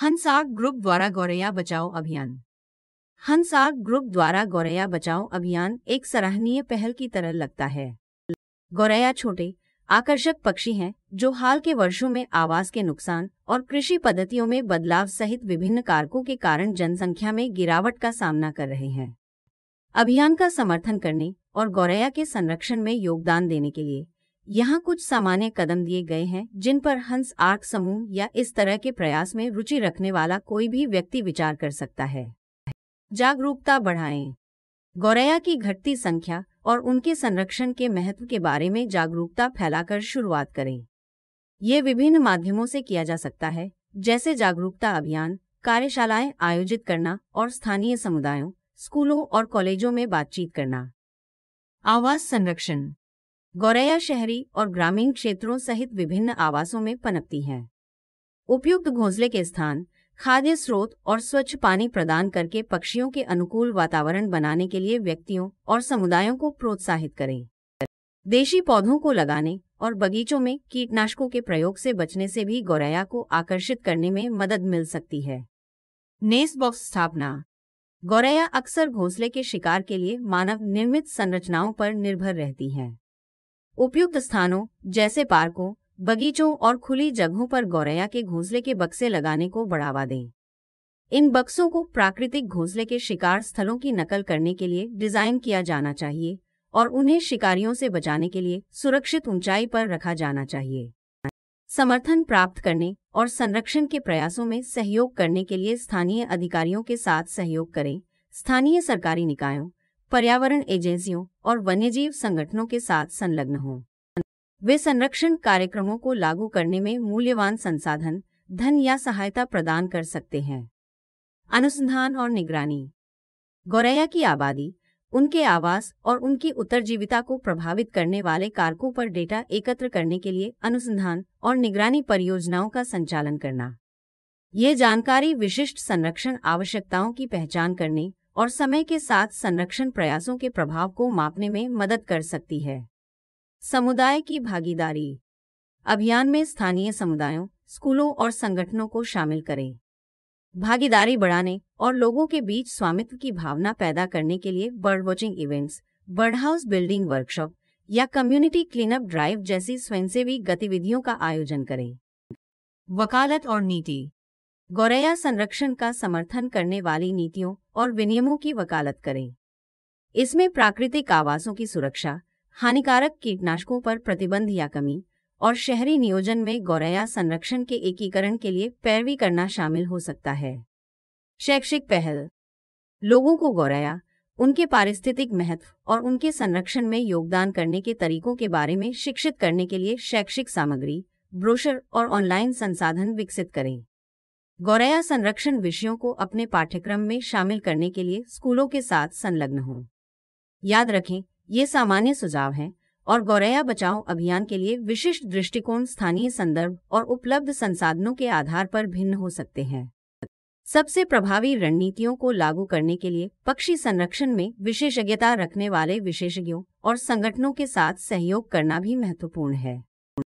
हंसाग group द्वारा गौरैया बचाओ अभियान हंसाग ग्रुप द्वारा गौरैया बचाओ अभियान एक सराहनीय पहल की तरह लगता है गौरैया छोटे आकर्षक पक्षी हैं जो हाल के वर्षों में आवास के नुकसान और कृषि पद्धतियों में बदलाव सहित विभिन्न कारकों के कारण जनसंख्या में गिरावट का सामना कर रहे हैं अभियान का समर्थन करने और गौरैया के संरक्षण में योगदान देने के लिए यहाँ कुछ सामान्य कदम दिए गए हैं जिन पर हंस आर्क समूह या इस तरह के प्रयास में रुचि रखने वाला कोई भी व्यक्ति विचार कर सकता है जागरूकता बढ़ाएं गौरैया की घटती संख्या और उनके संरक्षण के महत्व के बारे में जागरूकता फैलाकर शुरुआत करें ये विभिन्न माध्यमों से किया जा सकता है जैसे जागरूकता अभियान कार्यशालाएं आयोजित करना और स्थानीय समुदायों स्कूलों और कॉलेजों में बातचीत करना आवास संरक्षण गौरैया शहरी और ग्रामीण क्षेत्रों सहित विभिन्न आवासों में पनपती हैं उपयुक्त घोंसले के स्थान खाद्य स्रोत और स्वच्छ पानी प्रदान करके पक्षियों के अनुकूल वातावरण बनाने के लिए व्यक्तियों और समुदायों को प्रोत्साहित करें देशी पौधों को लगाने और बगीचों में कीटनाशकों के प्रयोग से बचने से भी गौरैया को आकर्षित करने में मदद मिल सकती है नेस बॉक्स स्थापना गौरैया अक्सर घोंसले के शिकार के लिए मानव निर्मित संरचनाओं पर निर्भर रहती है उपयुक्त स्थानों जैसे पार्कों बगीचों और खुली जगहों पर गौरैया के घोंसले के बक्से लगाने को बढ़ावा दें इन बक्सों को प्राकृतिक घोंसले के शिकार स्थलों की नकल करने के लिए डिजाइन किया जाना चाहिए और उन्हें शिकारियों से बचाने के लिए सुरक्षित ऊंचाई पर रखा जाना चाहिए समर्थन प्राप्त करने और संरक्षण के प्रयासों में सहयोग करने के लिए स्थानीय अधिकारियों के साथ सहयोग करें स्थानीय सरकारी निकायों पर्यावरण एजेंसियों और वन्यजीव संगठनों के साथ संलग्न हों वे संरक्षण कार्यक्रमों को लागू करने में मूल्यवान संसाधन धन या सहायता प्रदान कर सकते हैं अनुसंधान और निगरानी गौरैया की आबादी उनके आवास और उनकी उत्तरजीविता को प्रभावित करने वाले कारकों पर डेटा एकत्र करने के लिए अनुसंधान और निगरानी परियोजनाओं का संचालन करना ये जानकारी विशिष्ट संरक्षण आवश्यकताओं की पहचान करने और समय के साथ संरक्षण प्रयासों के प्रभाव को मापने में मदद कर सकती है समुदाय की भागीदारी अभियान में स्थानीय समुदायों स्कूलों और संगठनों को शामिल करें भागीदारी बढ़ाने और लोगों के बीच स्वामित्व की भावना पैदा करने के लिए bird watching events bird house building workshop या कम्युनिटी क्लीनअप ड्राइव जैसी स्वयंसेवी गतिविधियों का आयोजन करें वकालत और नीति गौरैया संरक्षण का समर्थन करने वाली नीतियों और विनियमों की वकालत करें इसमें प्राकृतिक आवासों की सुरक्षा हानिकारक कीटनाशकों पर प्रतिबंध या कमी और शहरी नियोजन में गौरैया संरक्षण के एकीकरण के लिए पैरवी करना शामिल हो सकता है शैक्षिक पहल लोगों को गौरैया उनके पारिस्थितिक महत्व और उनके संरक्षण में योगदान करने के तरीकों के बारे में शिक्षित करने के लिए शैक्षिक सामग्री ब्रोशर और ऑनलाइन संसाधन विकसित करें गौरैया संरक्षण विषयों को अपने पाठ्यक्रम में शामिल करने के लिए स्कूलों के साथ संलग्न हों याद रखें ये सामान्य सुझाव हैं और गौरैया बचाओ अभियान के लिए विशिष्ट दृष्टिकोण स्थानीय संदर्भ और उपलब्ध संसाधनों के आधार पर भिन्न हो सकते हैं सबसे प्रभावी रणनीतियों को लागू करने के लिए पक्षी संरक्षण में विशेषज्ञता रखने वाले विशेषज्ञों और संगठनों के साथ सहयोग करना भी महत्वपूर्ण है